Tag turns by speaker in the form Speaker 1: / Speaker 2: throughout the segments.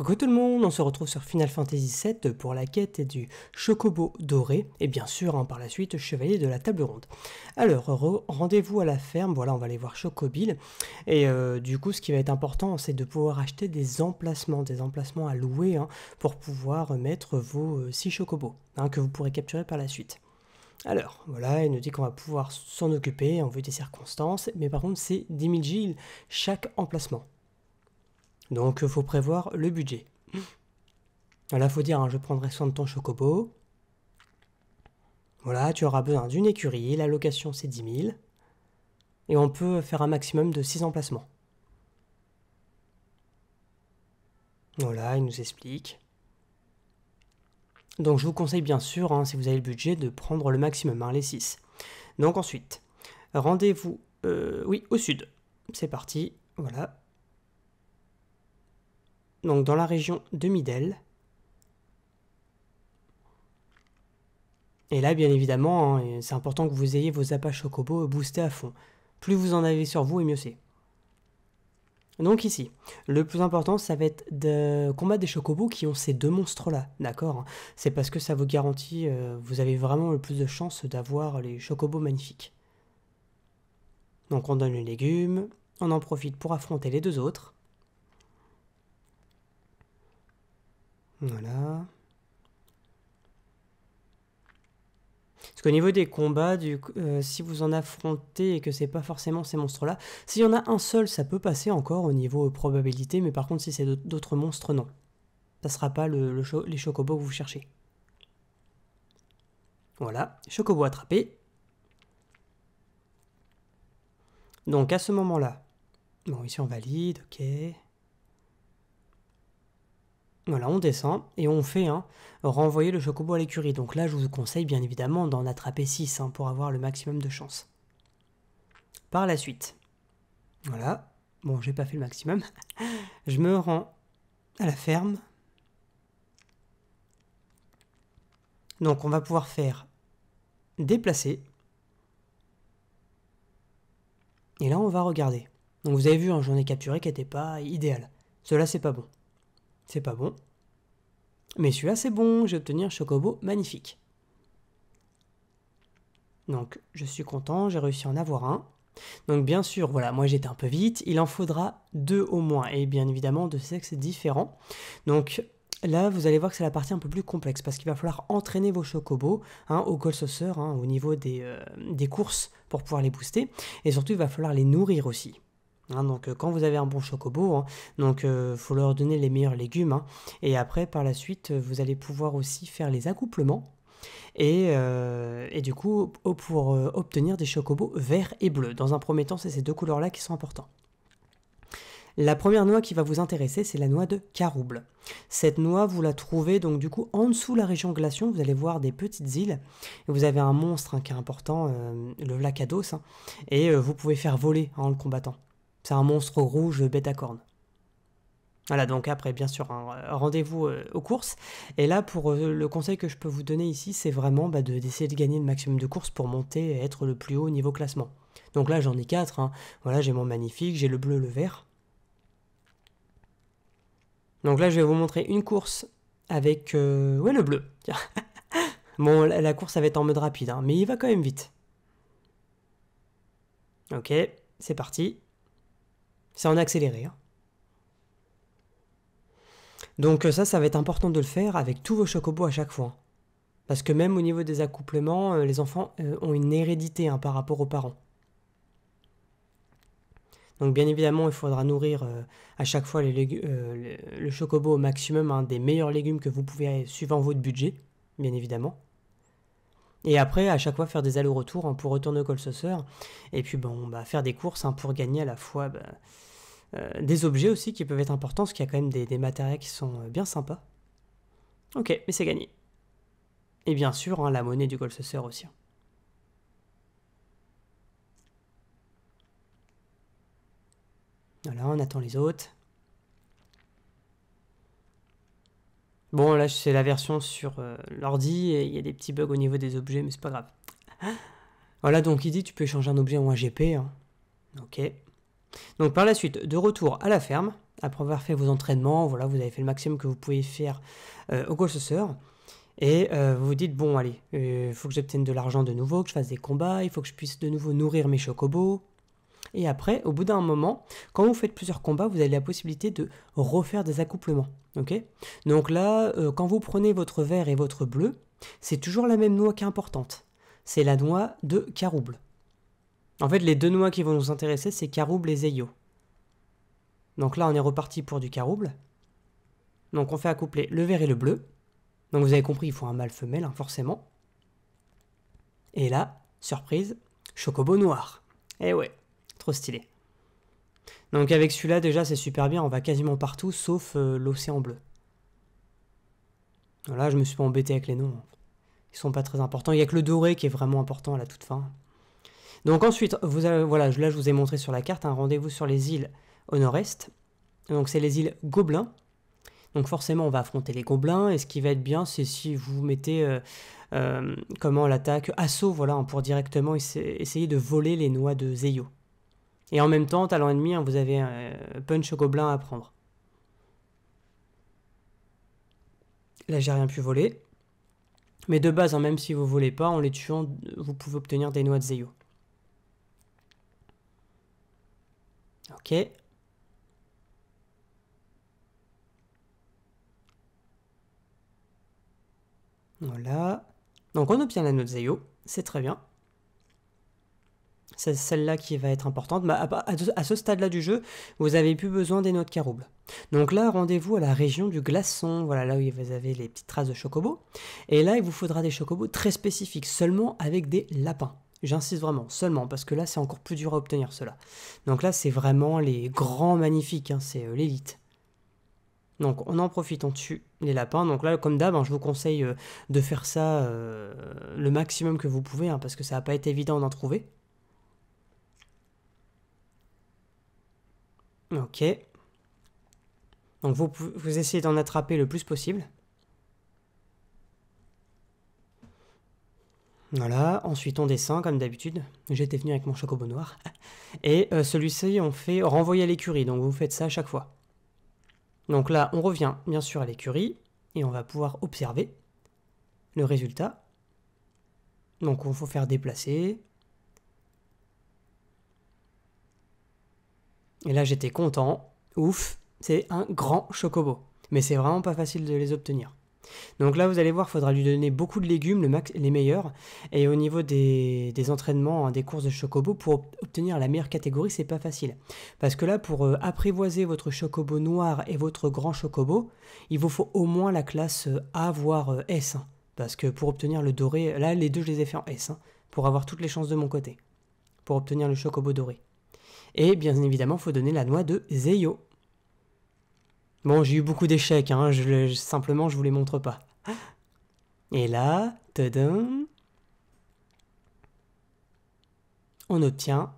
Speaker 1: Coucou tout le monde, on se retrouve sur Final Fantasy VII pour la quête du Chocobo doré et bien sûr hein, par la suite Chevalier de la Table Ronde. Alors rendez-vous à la ferme, voilà on va aller voir Chocobile et euh, du coup ce qui va être important c'est de pouvoir acheter des emplacements, des emplacements à louer hein, pour pouvoir mettre vos 6 euh, Chocobos hein, que vous pourrez capturer par la suite. Alors, voilà, il nous dit qu'on va pouvoir s'en occuper en vue des circonstances, mais par contre c'est 10 000 chaque emplacement. Donc euh, faut prévoir le budget. Là, faut dire, hein, je prendrai soin de ton chocobo. Voilà, tu auras besoin d'une écurie, la location c'est 10 000. Et on peut faire un maximum de 6 emplacements. Voilà, il nous explique. Donc je vous conseille bien sûr, hein, si vous avez le budget, de prendre le maximum, hein, les 6. Donc ensuite, rendez-vous, euh, oui, au sud. C'est parti, voilà, donc dans la région de Midel. Et là, bien évidemment, hein, c'est important que vous ayez vos appâts chocobo boostés à fond. Plus vous en avez sur vous, et mieux c'est. Donc ici, le plus important, ça va être de combattre des chocobos qui ont ces deux monstres-là, d'accord hein. C'est parce que ça vous garantit, euh, vous avez vraiment le plus de chances d'avoir les chocobos magnifiques. Donc on donne les légumes, on en profite pour affronter les deux autres. Voilà. Parce qu'au niveau des combats, euh, si vous en affrontez et que c'est pas forcément ces monstres-là, s'il y en a un seul, ça peut passer encore au niveau euh, probabilité, mais par contre, si c'est d'autres monstres, non. Ça sera pas le, les chocobos que vous cherchez. Voilà, chocobo attrapé. Donc à ce moment-là, bon ici on valide, ok. Voilà, on descend et on fait hein, renvoyer le chocobo à l'écurie. Donc là, je vous conseille bien évidemment d'en attraper 6 hein, pour avoir le maximum de chance. Par la suite, voilà, bon, j'ai pas fait le maximum. je me rends à la ferme. Donc on va pouvoir faire déplacer. Et là, on va regarder. Donc vous avez vu, hein, j'en ai capturé qui n'était pas idéal. Cela, c'est pas bon c'est pas bon. Mais celui-là, c'est bon, j'ai obtenu un Chocobo magnifique. Donc, je suis content, j'ai réussi à en avoir un. Donc, bien sûr, voilà, moi j'étais un peu vite, il en faudra deux au moins, et bien évidemment de sexes différents. Donc, Là, vous allez voir que c'est la partie un peu plus complexe parce qu'il va falloir entraîner vos chocobos hein, au col saucer, hein, au niveau euh, des courses pour pouvoir les booster. Et surtout, il va falloir les nourrir aussi. Hein, donc euh, quand vous avez un bon chocobo, il hein, donc euh, faut leur donner les meilleurs légumes. Hein. et après, par la suite, euh, vous allez pouvoir aussi faire les accouplements. Et, du coup, pour obtenir des chocobos verts et bleus. Dans un premier temps, c'est ces deux couleurs-là qui sont importantes. La première noix qui va vous intéresser, c'est la noix de Carouble. Cette noix, vous la trouvez donc du coup en dessous de la région glacion, vous allez voir des petites îles. Vous avez un monstre qui est important, le lac et vous pouvez faire voler en le combattant. C'est un monstre rouge bête à cornes. Voilà, donc après, bien sûr, un euh, rendez-vous euh, aux courses. Et là, pour euh, le conseil que je peux vous donner ici, c'est vraiment bah, d'essayer de, gagner le maximum de courses pour monter et être le plus haut niveau classement. Donc là, j'en ai quatre hein. Voilà, j'ai mon magnifique, j'ai le bleu, le vert. Donc là, je vais vous montrer une course avec... Ouais, le bleu. bon, la course, ça va être en mode rapide, hein, mais il va quand même vite. Ok, c'est parti. C'est en accéléré. Hein. Donc euh, ça, ça va être important de le faire avec tous vos chocobos à chaque fois. Parce que même au niveau des accouplements, euh, les enfants euh, ont une hérédité hein, par rapport aux parents. Donc bien évidemment, il faudra nourrir à chaque fois le, chocobo au maximum un hein, des meilleurs légumes que vous pouvez suivant votre budget, bien évidemment. Et après, à chaque fois, faire des allers-retours hein, pour retourner au saucer. Et puis, bon, bah, faire des courses hein, pour gagner à la fois bah, euh, des objets aussi qui peuvent être importants, parce qu'il y a quand même des, des, matériels qui sont euh, bien sympas. Ok, mais c'est gagné. Et bien sûr, hein, la monnaie du saucer aussi. Voilà, on attend les autres. Bon, là, c'est la version sur euh, l'ordi, et il y a des petits bugs au niveau des objets, mais c'est pas grave. Voilà, donc il dit tu peux échanger un objet en un gp hein. Ok. Donc par la suite, de retour à la ferme, après avoir fait vos entraînements, voilà, vous avez fait le maximum que vous pouvez faire euh, au goalsaucer, et euh, vous vous dites, bon allez, il faut que j'obtienne de l'argent de nouveau, que je fasse des combats, il faut que je puisse de nouveau nourrir mes chocobos, et après, au bout d'un moment, quand vous faites plusieurs combats, vous avez la possibilité de refaire des accouplements. Donc là, euh, quand vous prenez votre vert et votre bleu, c'est toujours la même noix qui est importante. C'est la noix de carouble. En fait, les deux noix qui vont nous intéresser, c'est carouble et zeyo. Donc là, on est reparti pour du carouble. Donc on fait accoupler le vert et le bleu. Donc vous avez compris, il faut un mâle femelle, hein, forcément. Et là, surprise, chocobo noir. Eh ouais. Trop stylé. Donc avec celui-là, déjà, c'est super bien. On va quasiment partout, sauf euh, l'océan bleu. Là, je me suis pas embêté avec les noms. Hein. Ils sont pas très importants. Il n'y a que le doré qui est vraiment important à la toute fin. Donc ensuite, vous là, je vous ai montré sur la carte un rendez-vous sur les îles au nord-est. Donc c'est les îles Gobelins. Donc forcément, on va affronter les gobelins. Et ce qui va être bien, c'est si vous mettez euh, euh, comment l'attaque assaut, voilà, pour directement essayer de voler les noix de Zeyo. Et en même temps, talent ennemi, hein, vous avez un euh, punch au gobelin à prendre. Là, j'ai rien pu voler. Mais de base, hein, même si vous ne volez pas, en les tuant, euh, vous pouvez obtenir des noix de Zeyo. Ok. Voilà. Donc on obtient la noix de Zeyo, c'est très bien c'est celle-là qui va être importante. Mais bah, à, ce stade-là du jeu, vous avez plus besoin des notes de carouble. Donc là, rendez-vous à la région du glaçon, voilà là où vous avez les petites traces de chocobo. Et là, il vous faudra des chocobos très spécifiques, seulement avec des lapins. J'insiste vraiment, seulement, parce que là, c'est encore plus dur à obtenir cela. Donc là, c'est vraiment les grands magnifiques, hein, c'est euh, l'élite. Donc on en profite, on tue les lapins. Donc là, comme d'hab, hein, je vous conseille euh, de faire ça euh, le maximum que vous pouvez, hein, parce que ça n'a pas été évident d'en trouver. Ok. Donc vous, vous essayez d'en attraper le plus possible. Voilà, ensuite on descend comme d'habitude. J'étais venu avec mon chocobo noir. Et euh, celui-ci, on fait renvoyer à l'écurie, donc vous faites ça à chaque fois. Donc là, on revient bien sûr à l'écurie, et on va pouvoir observer le résultat. Donc on faut faire déplacer, Et là, j'étais content. Ouf, c'est un grand chocobo. Mais c'est vraiment pas facile de les obtenir. Donc là, vous allez voir, il faudra lui donner beaucoup de légumes, les meilleurs. Et au niveau des, entraînements, hein, des courses de chocobo, pour obtenir la meilleure catégorie, c'est pas facile. Parce que là, pour euh, apprivoiser votre chocobo noir et votre grand chocobo, il vous faut au moins la classe euh, A, voire euh, S. Hein. parce que pour obtenir le doré, là, les deux, je les ai fait en S, hein, pour avoir toutes les chances de mon côté. Pour obtenir le chocobo doré. Et bien évidemment, faut donner la noix de Zeyo. Bon, j'ai eu beaucoup d'échecs, hein, je, simplement je vous les montre pas. Et là, tadam, on obtient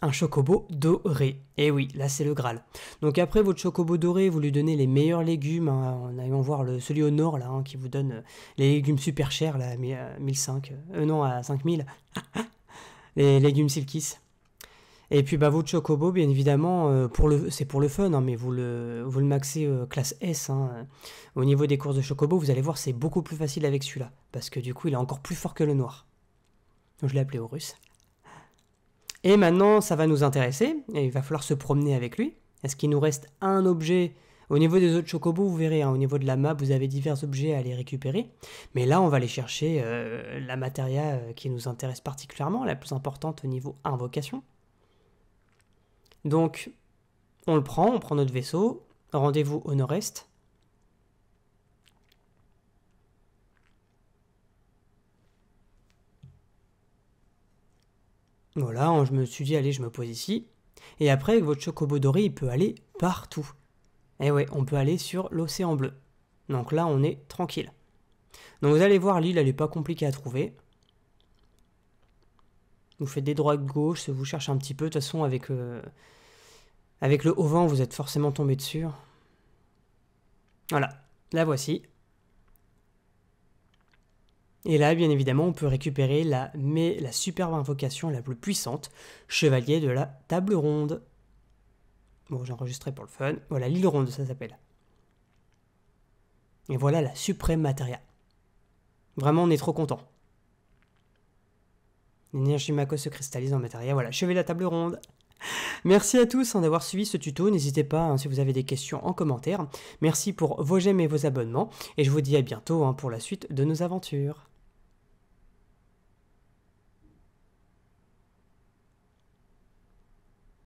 Speaker 1: un chocobo doré. Et eh oui, là c'est le Graal. Donc après votre chocobo doré, vous lui donnez les meilleurs légumes, On hein, en allant voir le, celui au nord là, hein, qui vous donne euh, les légumes super chers, là, à 1005, euh, euh, non, à 5000, les légumes silkis. Et puis bah votre Chocobo, bien évidemment, euh, c'est pour le fun, hein, mais vous le, vous le maxez euh, classe S. Hein, euh, au niveau des courses de Chocobo, vous allez voir, c'est beaucoup plus facile avec celui-là, parce que du coup, il est encore plus fort que le noir. je l'ai appelé au russe. Et maintenant, ça va nous intéresser, et il va falloir se promener avec lui. Est-ce qu'il nous reste un objet Au niveau des autres Chocobo, vous verrez, hein, au niveau de la map, vous avez divers objets à aller récupérer. Mais là, on va aller chercher la matéria qui nous intéresse particulièrement, la plus importante au niveau invocation. Donc, on le prend, on prend notre vaisseau, rendez-vous au nord-est. Voilà, hein, je me suis dit, allez, je me pose ici. Et après, votre chocobo doré, il peut aller partout. Et eh ouais, on peut aller sur l'océan bleu. Donc là, on est tranquille. Donc vous allez voir, l'île, elle n'est pas compliquée à trouver. Vous faites des droites gauche, vous cherchez un petit peu. De toute façon, avec, euh, avec le haut vent, vous êtes forcément tombé dessus. Voilà, la voici. Et là, bien évidemment, on peut récupérer la, mais la superbe invocation la plus puissante, Chevalier de la Table Ronde. Bon, j'ai enregistré pour le fun. Voilà, l'île ronde, ça s'appelle. Et voilà la suprême materia. Vraiment, on est trop content. L'énergie Mako se cristallise en matériel. Voilà, vais la table ronde. Merci à tous hein, d'avoir suivi ce tuto. N'hésitez pas hein, si vous avez des questions en commentaire. Merci pour vos j'aime et vos abonnements. Et je vous dis à bientôt hein, pour la suite de nos aventures.